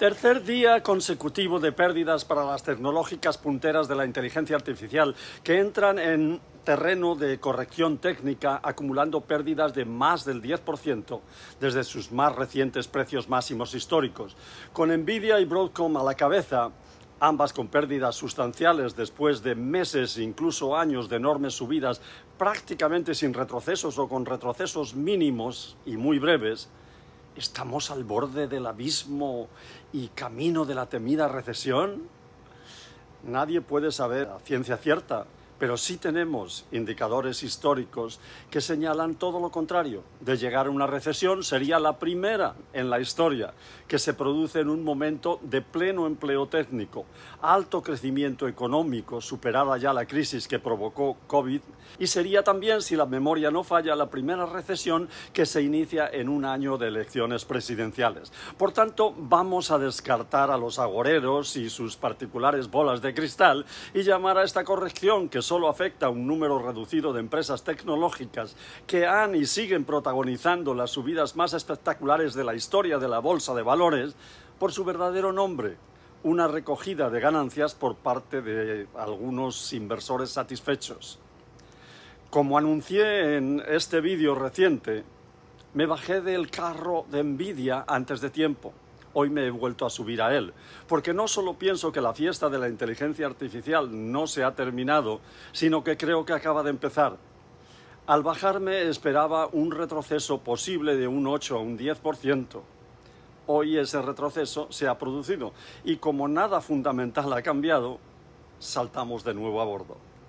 Tercer día consecutivo de pérdidas para las tecnológicas punteras de la inteligencia artificial que entran en terreno de corrección técnica acumulando pérdidas de más del 10% desde sus más recientes precios máximos históricos. Con Nvidia y Broadcom a la cabeza, ambas con pérdidas sustanciales después de meses, incluso años de enormes subidas, prácticamente sin retrocesos o con retrocesos mínimos y muy breves, ¿Estamos al borde del abismo y camino de la temida recesión? Nadie puede saber a ciencia cierta pero sí tenemos indicadores históricos que señalan todo lo contrario. De llegar a una recesión sería la primera en la historia que se produce en un momento de pleno empleo técnico, alto crecimiento económico, superada ya la crisis que provocó COVID, y sería también, si la memoria no falla, la primera recesión que se inicia en un año de elecciones presidenciales. Por tanto, vamos a descartar a los agoreros y sus particulares bolas de cristal y llamar a esta corrección que solo afecta a un número reducido de empresas tecnológicas que han y siguen protagonizando las subidas más espectaculares de la historia de la Bolsa de Valores, por su verdadero nombre, una recogida de ganancias por parte de algunos inversores satisfechos. Como anuncié en este vídeo reciente, me bajé del carro de envidia antes de tiempo hoy me he vuelto a subir a él, porque no solo pienso que la fiesta de la inteligencia artificial no se ha terminado, sino que creo que acaba de empezar. Al bajarme esperaba un retroceso posible de un 8 a un 10%. Hoy ese retroceso se ha producido y como nada fundamental ha cambiado, saltamos de nuevo a bordo.